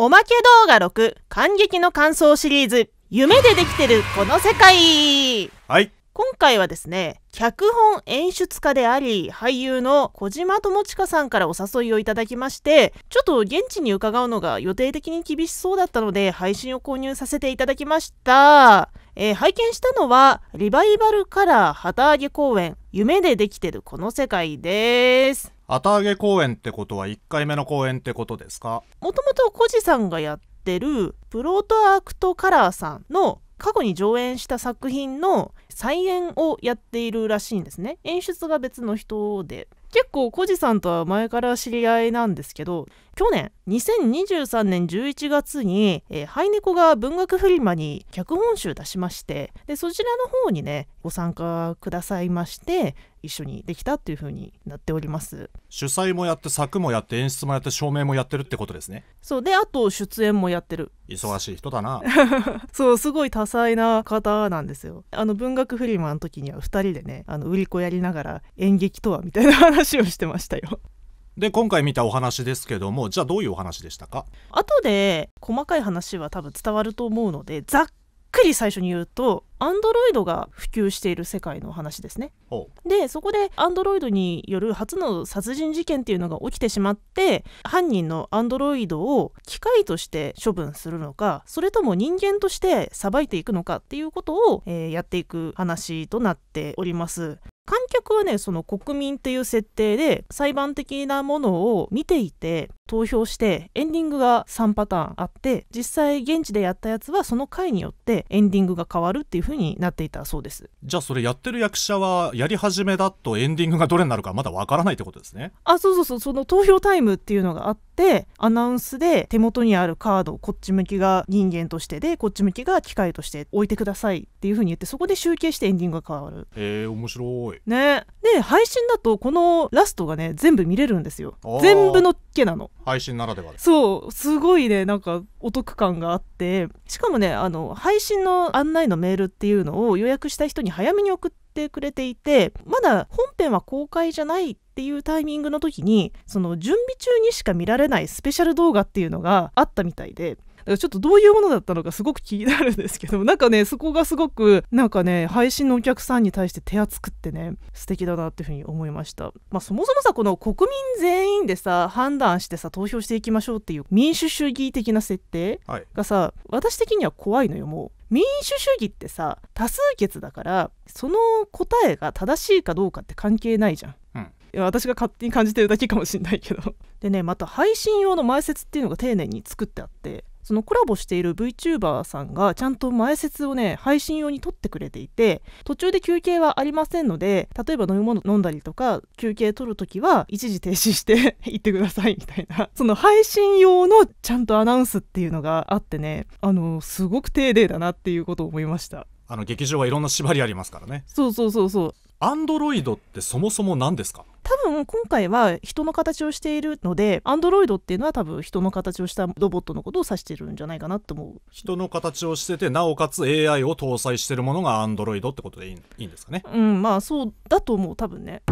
おまけ動画6感激の感想シリーズ夢でできてるこの世界はい今回はですね脚本演出家であり俳優の小島智親さんからお誘いをいただきましてちょっと現地に伺うのが予定的に厳しそうだったので配信を購入させていただきましたえー、拝見したのはリバイバルカラー旗揚げ公演夢でできてるこの世界です旗揚げ公演ってことは1回目の公演ってことですかもともとコジさんがやってるプロトアクトカラーさんの過去に上演した作品の再演をやっているらしいんですね演出が別の人で結構コジさんとは前から知り合いなんですけど去年2023年11月に、えー、ハイネコが文学フリマに脚本集出しましてでそちらの方にねご参加くださいまして一緒にできたっていう風になっております主催もやって作もやって演出もやって照明もやってるってことですねそうであと出演もやってる忙しい人だな そうすごい多彩な方なんですよあの文学フリマの時には2人でねあの売り子やりながら演劇とはみたいな話をしてましたよで今回見たお話ですけどもじゃあどういうお話でしたか後で細かい話は多分伝わると思うのでざっくり最初に言うとアンドロイドが普及している世界の話ですねでそこでアンドロイドによる初の殺人事件っていうのが起きてしまって犯人のアンドロイドを機械として処分するのかそれとも人間として裁いていくのかっていうことを、えー、やっていく話となっております観客はねその国民っていう設定で裁判的なものを見ていて投票してエンディングが3パターンあって実際現地でやったやつはその回によってエンディングが変わるっていう風になっていたそうですじゃあそれやってる役者はやり始めだとエンディングがどれになるかまだわからないってことですねあそうそうそうその投票タイムっていうのがあってアナウンスで手元にあるカードこっち向きが人間としてでこっち向きが機械として置いてくださいっていう風に言ってそこで集計してエンディングが変わるえー、面白いねで配信だとこのラストがね全部見れるんですよ全部のっけなの配信ならではでそうすごいねなんかお得感があってしかもねあの配信の案内のメールっていうのを予約した人に早めに送ってくれていてまだ本編は公開じゃないっていうタイミングの時にその準備中にしか見られないスペシャル動画っていうのがあったみたいでちょっとどういうものだったのかすごく気になるんですけどなんかねそこがすごくなんかね配信のお客さんに対して手厚くってね素敵だなっていうふうに思いましたまあそもそもさこの国民全員でさ判断してさ投票していきましょうっていう民主主義的な設定がさ、はい、私的には怖いのよもう民主主義ってさ多数決だからその答えが正しいかどうかって関係ないじゃん。うん、私が勝手に感じてるだけかもしんないけどでねまた配信用の前説っていうのが丁寧に作ってあってそのコラボしている VTuber さんがちゃんと前説をね配信用に撮ってくれていて途中で休憩はありませんので例えば飲み物飲んだりとか休憩取るときは一時停止して 行ってくださいみたいなその配信用のちゃんとアナウンスっていうのがあってねあのすごく丁寧だなっていうことを思いました。あの劇場はいろんな縛りありますからねそうそうそうそうアンドロイドってそもそも何ですか多分今回は人の形をしているのでアンドロイドっていうのは多分人の形をしたロボットのことを指してるんじゃないかなと思う人の形をしててなおかつ AI を搭載してるものがアンドロイドってことでいいいいんですかねうんまあそうだと思う多分ね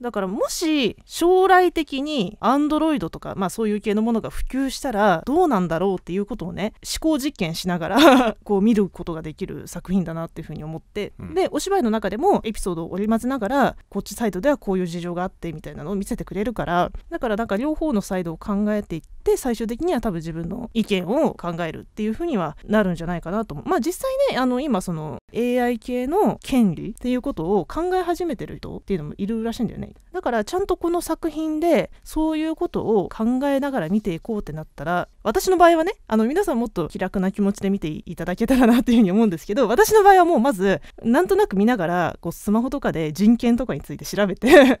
だからもし将来的にアンドロイドとか、まあ、そういう系のものが普及したらどうなんだろうっていうことをね思考実験しながら こう見ることができる作品だなっていうふうに思って、うん、でお芝居の中でもエピソードを織り交ぜながらこっちサイドではこういう事情があってみたいなのを見せてくれるからだからなんか両方のサイドを考えていって最終的には多分自分の意見を考えるっていうふうにはなるんじゃないかなと思う。まあ、実際ねあの今その AI 系の権利っていうことを考え始めてる人っていうのもいるらしいんだよね。ないだからちゃんとこの作品でそういうことを考えながら見ていこうってなったら私の場合はねあの皆さんもっと気楽な気持ちで見ていただけたらなっていうふうに思うんですけど私の場合はもうまずなんとなく見ながらこうスマホとかで人権とかについて調べて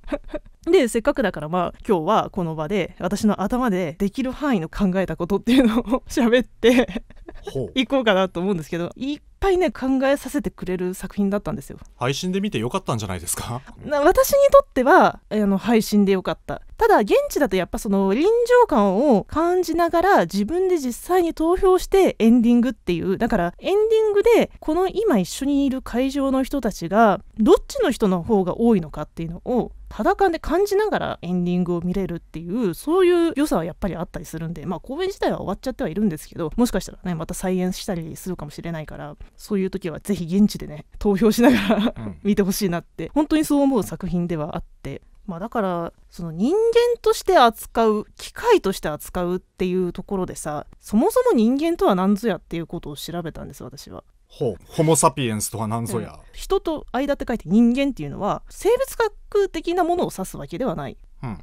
でせっかくだからまあ今日はこの場で私の頭でできる範囲の考えたことっていうのを 喋って行こうかなと思うんですけど一ぱいね考えさせてくれる作品だったんですよ配信で見てよかったんじゃないですか私にとってはあの配信でよかったただ現地だとやっぱその臨場感を感じながら自分で実際に投票してエンディングっていうだからエンディングでこの今一緒にいる会場の人たちがどっちの人の方が多いのかっていうのをかんで感じながらエンディングを見れるっていうそういう良さはやっぱりあったりするんでまあ公演自体は終わっちゃってはいるんですけどもしかしたらねまた再演したりするかもしれないからそういう時はぜひ現地でね投票しながら 見てほしいなって本当にそう思う作品ではあってまあ、だからその人間として扱う機械として扱うっていうところでさそもそも人間とは何ぞやっていうことを調べたんです私は。ほうホモ・サピエンスとは何ぞや、うん、人と間って書いて人間っていうのは生物学的なものを指すわけではない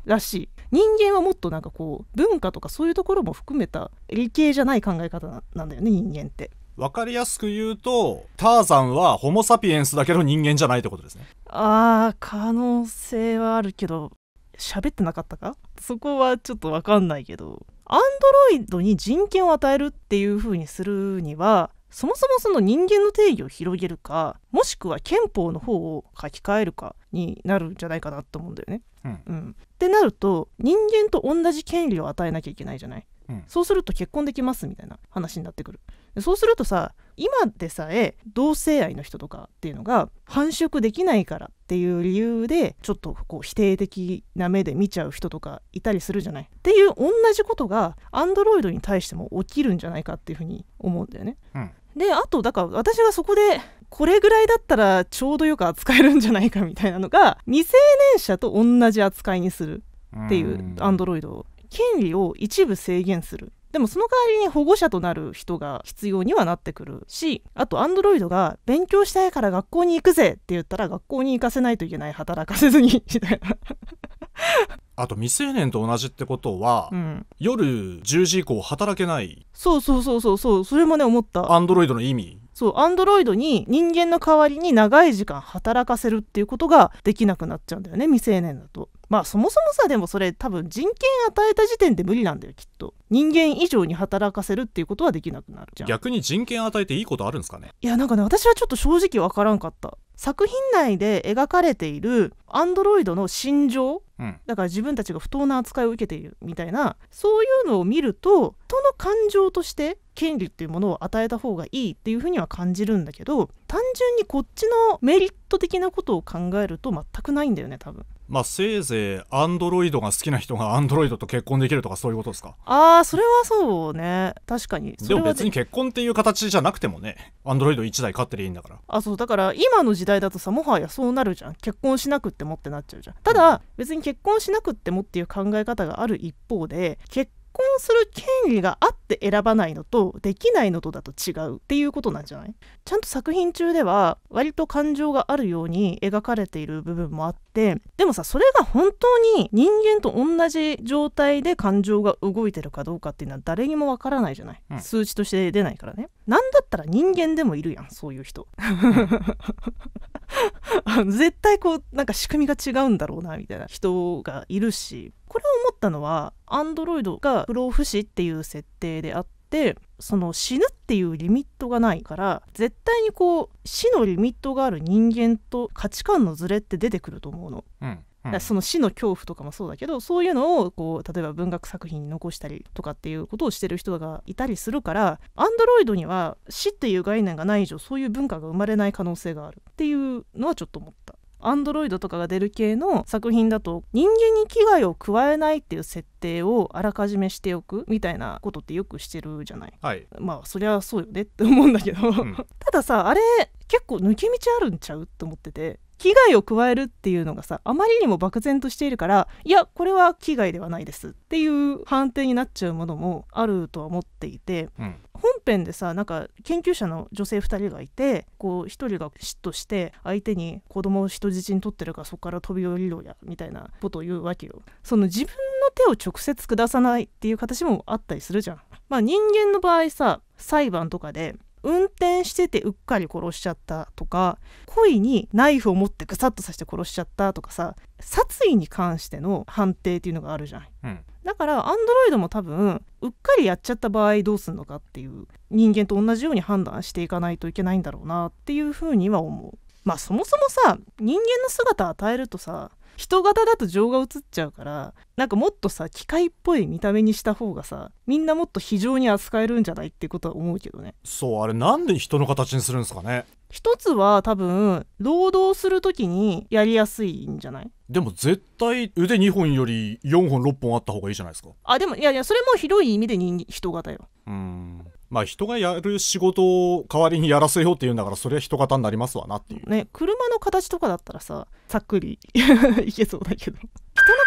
らしい、うん、人間はもっとなんかこう文化とかそういうところも含めた理系じゃない考え方なんだよね人間って。わかりやすく言うと、ターザンはホモ・サピエンスだけど人間じゃないってことですね。ああ、可能性はあるけど、喋ってなかったかそこはちょっとわかんないけど、アンドロイドに人権を与えるっていう風にするには、そもそもその人間の定義を広げるか、もしくは憲法の方を書き換えるかになるんじゃないかなと思うんだよね。うん。うん、ってなると、人間と同じ権利を与えなきゃいけないじゃない。うん、そうすると結婚できますみたいな話になってくる。そうするとさ今でさえ同性愛の人とかっていうのが繁殖できないからっていう理由でちょっとこう否定的な目で見ちゃう人とかいたりするじゃないっていう同じことがアンドロイドに対しても起きるんじゃないかっていうふうに思うんだよね。うん、であとだから私がそこでこれぐらいだったらちょうどよく扱えるんじゃないかみたいなのが未成年者と同じ扱いにするっていうアンドロイドを権利を一部制限するでもその代わりに保護者となる人が必要にはなってくるしあとアンドロイドが勉強したいから学校に行くぜって言ったら学校に行かせないといけない働かせずにみたいな あと未成年と同じってことは、うん、夜10時以降働けないそうそうそうそうそうそれもね思ったアンドロイドの意味そうアンドロイドに人間の代わりに長い時間働かせるっていうことができなくなっちゃうんだよね未成年だとまあそもそもさでもそれ多分人権与えた時点で無理なんだよきっと人間以上に働かせるっていうことはできなくなるじゃん逆に人権与えていいことあるんですかねいやなんかね私はちょっと正直わからんかった作品内で描かれているアンドロイドの心情、うん、だから自分たちが不当な扱いを受けているみたいなそういうのを見ると人の感情として権利っていうものを与えた方がいいっていうふうには感じるんだけど単純にこっちのメリット的なことを考えると全くないんだよね多分まあ、せいぜいアンドロイドが好きな人がアンドロイドと結婚できるとかそういうことですかああそれはそうね確かにでも別に結婚っていう形じゃなくてもねアンドロイド1台買ってりゃいいんだからあそうだから今の時代だとさもはやそうなるじゃん結婚しなくってもってなっちゃうじゃんただ別に結婚しなくってもっていう考え方がある一方で結婚する権利があって選ばないのとできないのとだと違うっていうことなんじゃないちゃんと作品中では割と感情があるように描かれている部分もあってでもさそれが本当に人間と同じ状態で感情が動いてるかどうかっていうのは誰にもわからないじゃない、うん、数値として出ないからね。なんだったら人間でもいるやんそういう人。絶対こうなんか仕組みが違うんだろうなみたいな人がいるしこれを思ったのはアンドロイドが不老不死っていう設定であってその死ぬっていうリミットがないから絶対にこう死のリミットがある人間と価値観のズレって出てくると思うの。うんその死の恐怖とかもそうだけどそういうのをこう例えば文学作品に残したりとかっていうことをしてる人がいたりするからアンドロイドには死っていう概念がない以上そういう文化が生まれない可能性があるっていうのはちょっと思った。アンドロイドとかが出る系の作品だと人間に危害を加えないっていう設定をあらかじめしておくみたいなことってよくしてるじゃない、はい、まあそりゃそうよねって思うんだけど、うん、たださあれ結構抜け道あるんちゃうって思ってて危害を加えるっていうのがさあまりにも漠然としているからいやこれは危害ではないですっていう判定になっちゃうものもあるとは思っていて、うん、本編でさなんか研究者の女性2人がいてこう1人が嫉妬して相手に子供を人質に取ってるからそこから飛び降りろやみたいなことを言うわけよ。その自分の手を直接下さないっていう形もあったりするじゃん。まあ、人間の場合さ裁判とかで運転しててうっかり殺しちゃったとか故意にナイフを持ってグサッと刺して殺しちゃったとかさ殺意に関しての判定っていうのがあるじゃん、うん、だからアンドロイドも多分うっかりやっちゃった場合どうすんのかっていう人間と同じように判断していかないといけないんだろうなっていうふうには思うまあそもそもさ人間の姿与えるとさ人型だと情が映っちゃうからなんかもっとさ機械っぽい見た目にした方がさみんなもっと非常に扱えるんじゃないってことは思うけどねそうあれなんで人の形にするんですかね一つは多分労働する時にやりやすいんじゃないでも絶対腕2本より4本6本あった方がいいじゃないですかあでもいやいやそれも広い意味で人人型ようんまあ人がやる仕事を代わりにやらせようっていうんだからそれは人型になりますわなっていうね車の形とかだったらささっくりい けそうだけど人の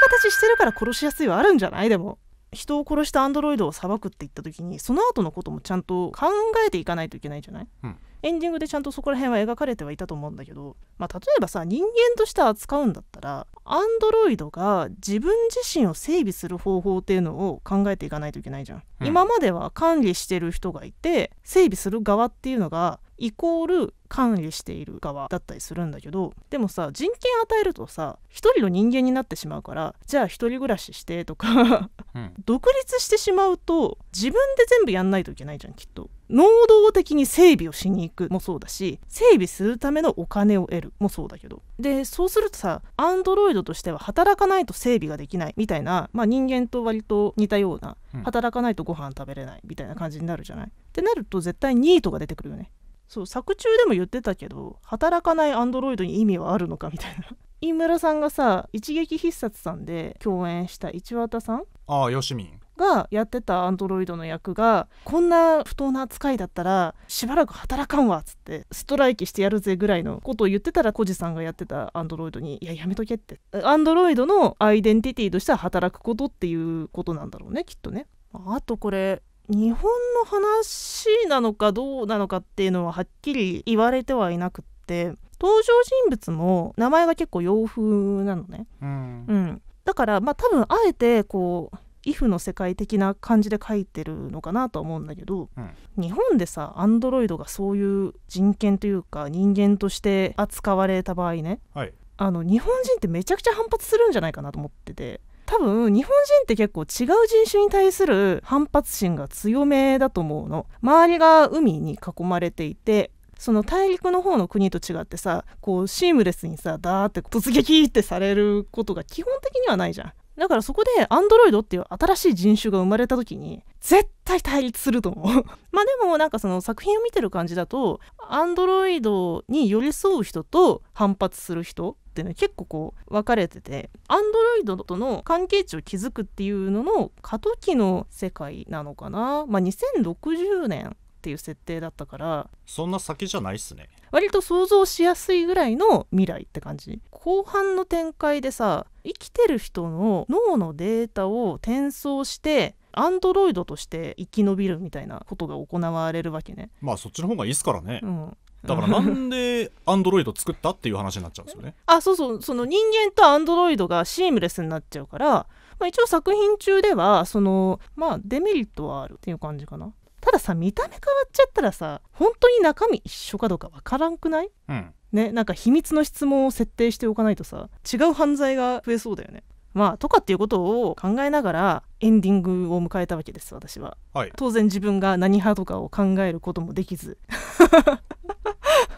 形してるから殺しやすいはあるんじゃないでも人を殺したアンドロイドを裁くって言った時にその後のこともちゃんと考えていかないといけないじゃない、うんエンディングでちゃんとそこら辺は描かれてはいたと思うんだけど、まあ、例えばさ人間として扱うんだったらアンドロイドが自分自身を整備する方法っていうのを考えていかないといけないじゃん、うん、今までは管理してる人がいて整備する側っていうのがイコール管理している側だったりするんだけどでもさ人権与えるとさ一人の人間になってしまうからじゃあ一人暮らししてとかうん、独立してしまうと自分で全部やんないといけないじゃんきっと。能動的に整備をしに行くもそうだし整備するためのお金を得るもそうだけどでそうするとさアンドロイドとしては働かないと整備ができないみたいな、まあ、人間と割と似たような働かないとご飯食べれないみたいな感じになるじゃない、ってなると絶対ニートが出てくるよねそう作中でも言ってたけど働かないアンドロイドに意味はあるのかみたいな 飯村さんがさ一撃必殺さんで共演した市綿さんああよしみんがやってたアンドロイドの役がこんな不当な扱いだったらしばらく働かんわっつってストライキしてやるぜぐらいのことを言ってたらコジさんがやってたアンドロイドにいややめとけってアンドロイドのアイデンティティとしては働くことっていうことなんだろうねきっとねあとこれ日本の話なのかどうなのかっていうのははっきり言われてはいなくって登場人物も名前が結構洋風なのね、うん、うん、だからまあ多分あえてこうイフの世界的な感じで書いてるのかなとは思うんだけど、うん、日本でさアンドロイドがそういう人権というか人間として扱われた場合ね、はい、あの日本人ってめちゃくちゃ反発するんじゃないかなと思ってて多分日本人って結構違う人種に対する反発心が強めだと思うの周りが海に囲まれていてその大陸の方の国と違ってさこうシームレスにさダーって突撃ってされることが基本的にはないじゃんだからそこでアンドロイドっていう新しい人種が生まれた時に絶対対立すると思う まあでもなんかその作品を見てる感じだとアンドロイドに寄り添う人と反発する人結構こう分かれててアンドロイドとの関係値を築くっていうのの過渡期の世界なのかな、まあ、2060年っていう設定だったからそんな先じゃないっすね割と想像しやすいぐらいの未来って感じ後半の展開でさ生きてる人の脳のデータを転送してアンドロイドとして生き延びるみたいなことが行われるわけねまあそっちの方がいいっすからね、うん、だからなんでアンドロイド作ったっていう話になっちゃうんですよねあそうそうその人間とアンドロイドがシームレスになっちゃうから、まあ、一応作品中ではそのまあデメリットはあるっていう感じかなたださ見た目変わっちゃったらさ本当に中身一緒かどうかわからんくない、うん、ねなんか秘密の質問を設定しておかないとさ違う犯罪が増えそうだよねまあ、とかっていうことを考えながらエンディングを迎えたわけです私は、はい、当然自分が何派とかを考えることもできず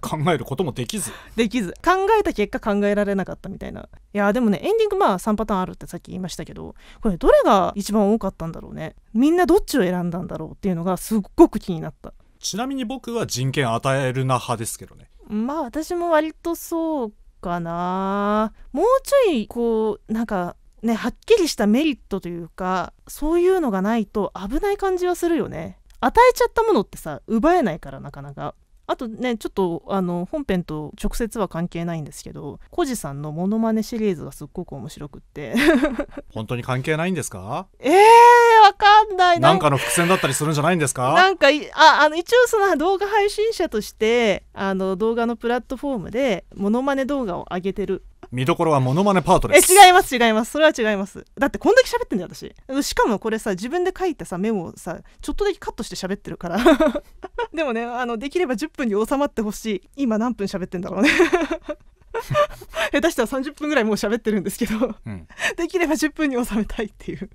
考えることもできずできず考えた結果考えられなかったみたいないやでもねエンディングまあ3パターンあるってさっき言いましたけどこれどれが一番多かったんだろうねみんなどっちを選んだんだろうっていうのがすっごく気になったちなみに僕は人権与えるな派ですけどねまあ私も割とそうかなもうちょいこうなんかね、はっきりしたメリットというかそういうのがないと危ない感じはするよね与えちゃったものってさ奪えないからなかなかあとねちょっとあの本編と直接は関係ないんですけどコジさんのモノマネシリーズがすっごく面白くって 本当に関係ないんですかえー、わかんないなんかの伏線だったりするんじゃないんですかなんかああの一応その動画配信者としてあの動画のプラットフォームでモノマネ動画を上げてる見どころはモノマネパートです。え違います違いますそれは違います。だってこんだけ喋ってんだよ私。しかもこれさ自分で書いたさメモをさちょっとだけカットして喋ってるから。でもねあのできれば10分に収まってほしい。今何分喋ってんだろうね。下手したら30分ぐらいもう喋ってるんですけど、うん、できれば10分に収めたいっていう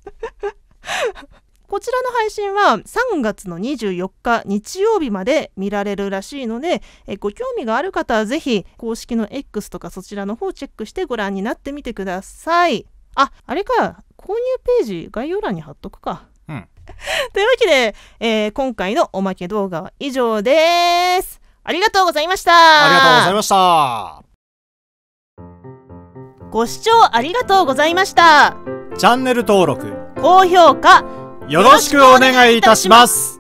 こちらの配信は3月の24日日曜日まで見られるらしいので、えご興味がある方はぜひ公式の X とかそちらの方をチェックしてご覧になってみてください。あ、あれか、購入ページ概要欄に貼っとくか。うん。というわけで、えー、今回のおまけ動画は以上です。ありがとうございました。ありがとうございました。ご視聴ありがとうございました。チャンネル登録、高評価、よろしくお願いいたします